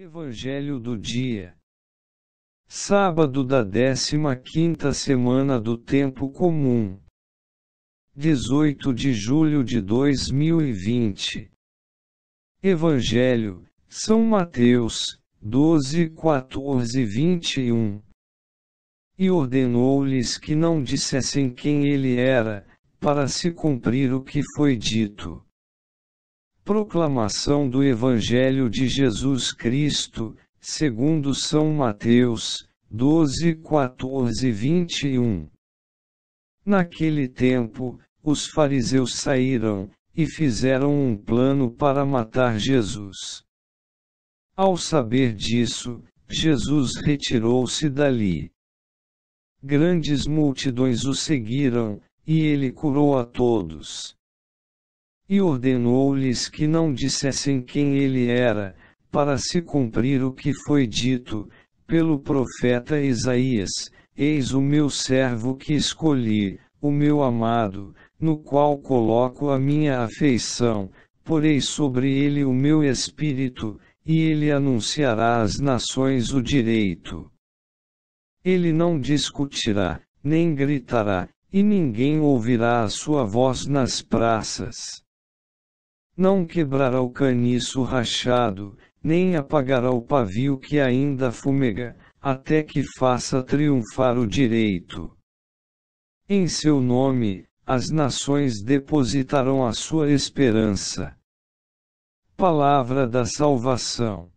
Evangelho do dia. Sábado da 15ª semana do tempo comum. 18 de julho de 2020. Evangelho, São Mateus, 12, 14, 21. E ordenou-lhes que não dissessem quem ele era, para se cumprir o que foi dito. Proclamação do Evangelho de Jesus Cristo, segundo São Mateus, 12, 14 21. Naquele tempo, os fariseus saíram, e fizeram um plano para matar Jesus. Ao saber disso, Jesus retirou-se dali. Grandes multidões o seguiram, e ele curou a todos e ordenou-lhes que não dissessem quem ele era, para se cumprir o que foi dito, pelo profeta Isaías: Eis o meu servo que escolhi, o meu amado, no qual coloco a minha afeição, porei sobre ele o meu espírito, e ele anunciará às nações o direito. Ele não discutirá, nem gritará, e ninguém ouvirá a sua voz nas praças. Não quebrará o caniço rachado, nem apagará o pavio que ainda fumega, até que faça triunfar o direito. Em seu nome, as nações depositarão a sua esperança. Palavra da Salvação.